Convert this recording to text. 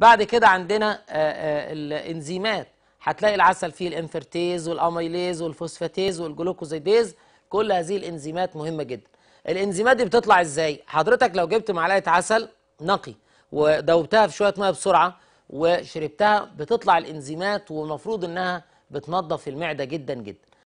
بعد كده عندنا آه، آه، الانزيمات هتلاقي العسل فيه الانفرتيز والاميليز والفوسفاتيز والجلوكوزيديز كل هذه الانزيمات مهمه جدا الانزيمات دي بتطلع ازاي حضرتك لو جبت معلقه عسل نقي ودوبتها في شويه ميه بسرعه وشربتها بتطلع الانزيمات ومفروض انها بتنظف المعده جدا جدا